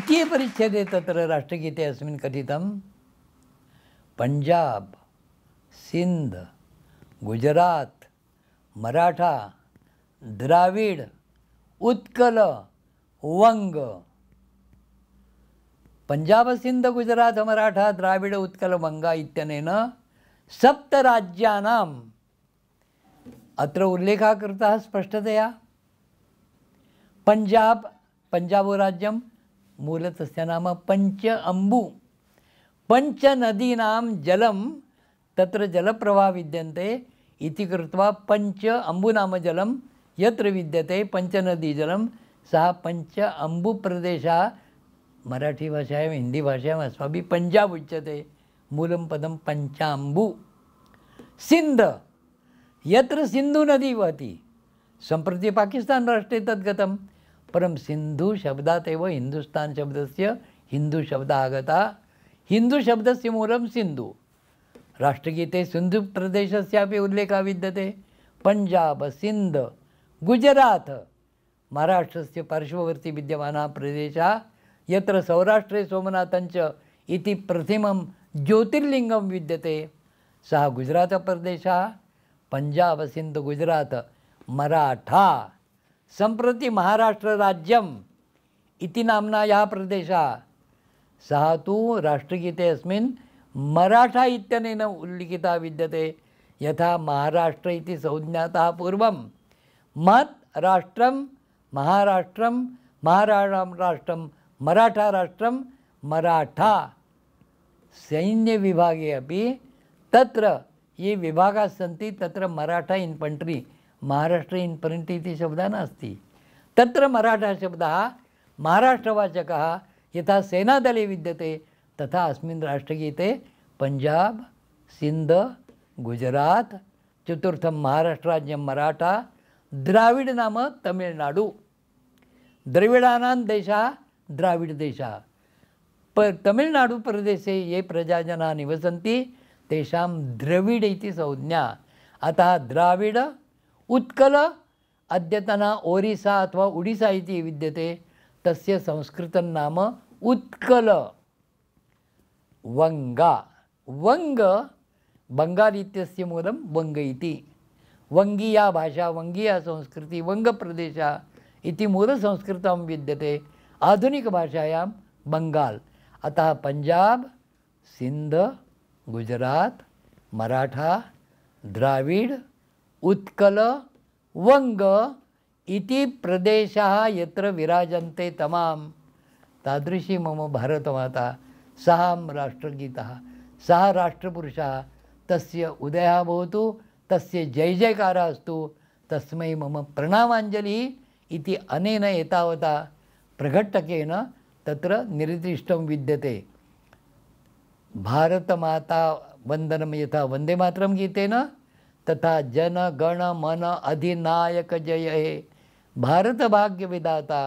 द्वितीयपरिच्छेदे तत्र राष्ट्रगीते अस्मिन् कथितं पञ्जाब् सिन्ध गुजरात् मराठा द्राविड उत्कल वंग पंजाब सिंध गुजरात मराठा द्राविड उत्कल वंग इत्यनेन सप्तराज्यानाम् अत्र उल्लेखः कृतः स्पष्टतया पंजाब पंजाबो राज्यं मूल मूलतस्य नाम पञ्च अम्बु पञ्चनदीनां जलं तत्र प्रवाह विद्यन्ते इति कृत्वा पञ्च अम्बुनामजलं यत्र विद्यते पञ्चनदीजलं सः पञ्च अम्बुप्रदेशः मराठीभाषायां हिन्दीभाषायाम् अस्माभिः पञ्जाब् उच्यते मूलं पदं पञ्चाम्बु सिन्ध यत्र सिन्धुनदी वहति सम्प्रति पाकिस्तानराष्ट्रे तद्गतं परम सिंधू शब्दात एव हिंदुस्थान शब्दस्य हिंदू शब्द आगता हिंदू शब्दस्य मूलम सिंधू राष्ट्रगीते सिंधु प्रदेशस्यापि उल्लेखः विद्यते पंजाब सिंध गुजरात् महाराष्ट्रस्य पार्श्ववर्ती विद्यमाना प्रदेशः यत्र सौराष्ट्रे सोमनाथञ्च इति प्रथमं ज्योतिर्लिङ्गं विद्यते सः गुजरातप्रदेशः पंजाब सिंध गुजरात मराठा सम्प्रति महाराष्ट्रराज्यम् इति नाम्ना यः प्रदेशः सः तु राष्ट्रगीते अस्मिन् मराठा इतन उल्लिखिता विद्यते यथा महाराष्ट्र इति संज्ञातः पूर्वं महत् राष्ट्रं महाराष्ट्रं महाराणां मराठा मराठाराष्ट्रं मराठा सैन्यविभागे अपि तत्र ये विभागाः सन्ति तत्र मराठा इन्फण्ट्री महाराष्ट्र परन्ति इति शब्दः नास्ति तत्र मराठाशब्दः महाराष्ट्रवाचकः यथा सेनादले विद्यते तथा अस्मिन् राष्ट्रगीते पञ्जाब् सिन्ध गुजरात् चतुर्थं राज्य मराठा द्राविड नाम तमिळनाडू द्रविडानां देशः द्राविडदेशः प प्रदेशे ये प्रजाजना निवसन्ति तेषां द्रविड इति संज्ञा अतः द्राविड उत्कल अद्यतना ओरिसा अथवा उडिसा इति विद्यते तस्य संस्कृतं नाम उत्कल वंगा वंग बंगाल इत्यस्य मूलं वंग इति वंगीया भाषा वङ्गीया संस्कृती वङ्गप्रदेशः इति मूलसंस्कृतं विद्यते आधुनिकभाषायां बंगाल अतः पंजाब सिंध गुजरात मराठा द्राविड उत्कल वंग इति प्रदेशः यत्र विराजन्ते तमाम तादृशी मम भारतमाता सः राष्ट्रगीतः सः राष्ट्रपुरुषः तस्य उदयः भवतु तस्य जय जयकार अस्तु तस्मै मम प्रणामाञ्जलिः इति अनेन एतावता प्रघट्टकेन तत्र निर्दिष्टं विद्यते भारतमाता वन्दनं यथा वन्दे मातरं गीतेन तथा जन गण मन अधिनायक जय हे भारत भाग्य विदाता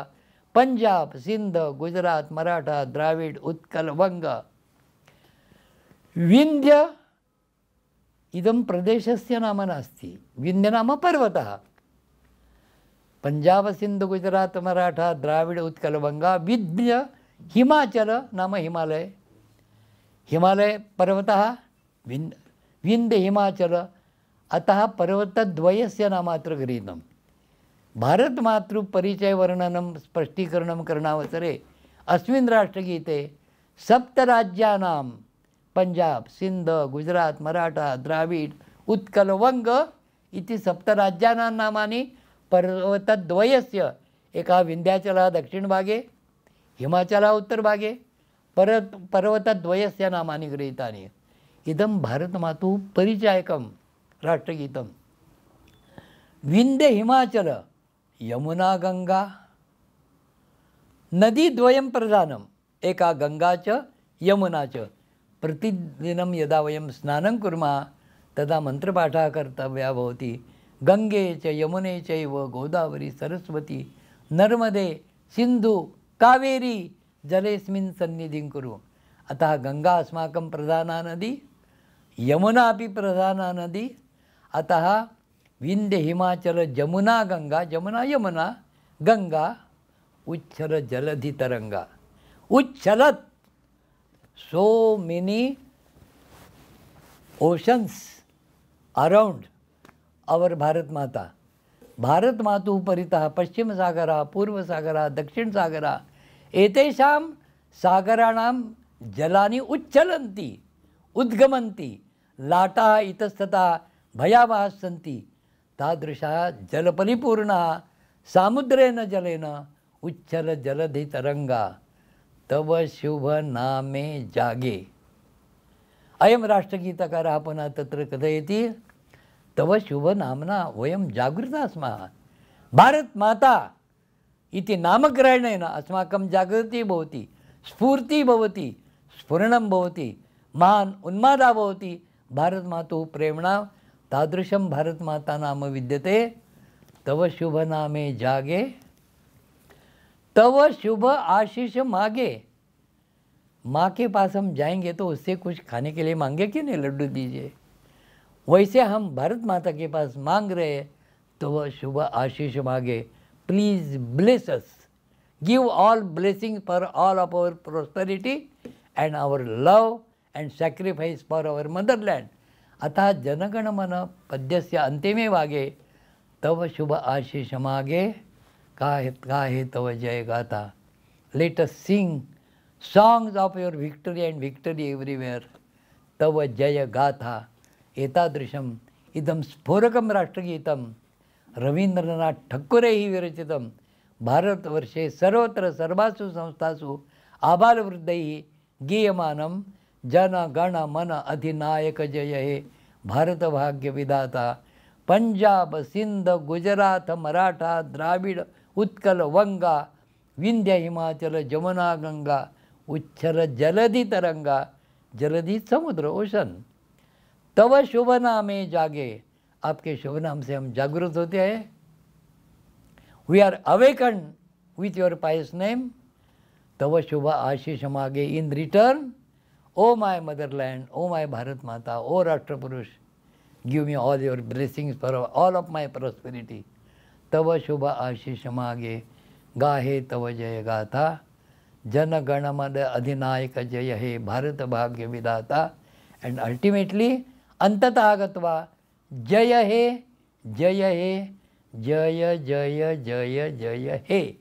पंजाब सिंध गुजरात मराठा द्राविड उत्कल वंग विंध्य इदं प्रदेशस्य नाम नास्ति विन्ध्यनाम पर्वतः पंजाब सिंध गुजरात मराठा द्राविड उत्कल वंगा विध्य हिमाचल नाम हिमालय हिमालय पर्वत विंध्य विंध्य हिमाचल अतः पर्वतद्वयस्य नामात्र गृहीतं भारतमातृपरिचयवर्णनं स्पष्टीकरणं करणावसरे अस्मिन् राष्ट्रगीते सप्तराज्यानां पंजाब सिंध गुजरात मराठा द्राविड उत्कल वंग इति सप्तराज्याना नामाने पर्वतद्वयस्य एका विंध्याचला दक्षिण भागे हिमाचला उत्तर भागे परत पर्वतद्वयस्य नामाने गृहीतानि इदं भारतमातु परिचायकं राष्ट्रगीतम विंदे हिमाचल यमुना गंगा नदी नदीद्वयं प्रधानम एका यमुना च प्रतिदिनं यदा वयं स्नानं कुर्मा, तदा मंत्रपाठा कर्तव्या भवति गंगे च यमुने चैव गोदावरी सरस्वती नर्मदे सिंधु कावेरी जलेस्मिन् सन्निधिं कुरु अतः गंगा अस्माकं प्रधाना नदी यमुना प्रधाना नदी अतः विंध्य हिमाचल जमुना गंगा जमुना यमुना गंगा उच्छल जलधि तरंगा उच्छलत so many oceans around our Bharat Mata Bharat मातु परितः पश्चिम सागरा पूर्व सागरा दक्षिण सागरा एतेषां सागराणां जलानि उच्छलन्ति उद्गमन्ति लाटा इतस्ततः भयावह सी तादृशा जलपरिपूर्णा सामुद्रेन जलेन उच्छल जलधि तरंगा तव शुभ नामे जागे अयम राष्ट्रगीतकार आपण तत्र कथयति तव शुभ नामना वयं जागृता स्मः भारतमाता इति नामग्रहणेन अस्माकं जागृतिः भवति स्फूर्तिः भवति स्फुरणं भवति महान् उन्मादः भवति भारतमातुः प्रेम्णा तादृशं भारतमाता नाम विद्यते तव शुभ नामे जागे तव शुभ आशीष मागे माँ के पास हम जाएंगे तो उससे कुछ खाने के लिए मांगे कि नहीं लड्डू दीजिए वैसे हम भारत माता के पास मांग रहे तो वह शुभ आशीष मांगे please bless us give all blessings for all of our prosperity and our love and sacrifice for our motherland. अतः जनगणमन पद्य से अंतिमे भागे तव शुभ आशीषमागे का काहे तव जय गाथा let us sing songs of your victory and victory everywhere तव जय गाथा एतादृशम् इदं राष्ट्रगीत राष्ट्रगीतं रवीन्द्रनाथ ठक्कुरैः विरचितं भारतवर्षे सर्वत्र सर्वासु संस्थासु आबालवृद्धैः गीयमानं जन गण मन अधिनायक जय हे भारत भाग्य विधाता पंजाब सिंध गुजरात मराठा द्राविड उत्कल वंगा विंध्य हिमाचल जमुना गंगा उच्छल जलधि तरंगा जलधि समुद्र ओशन तव शुभ नामे जागे आपके शुभ नाम से हम जागृत होते हैं we are awakened with your pious name तव शुभ आशीष मागे in return O my motherland, O my Bharat Mata, O Rashtrapurush, give me all your blessings for all of my prosperity. Tava Shubha Ashishamage, Gahe Tava Jaya Gatha, Jana Ganamada Adhinayaka Jaya He Bharata Bhagya Vidata, and ultimately Antatagatva Jaya He, Jaya He, Jaya Jaya Jaya Jaya He.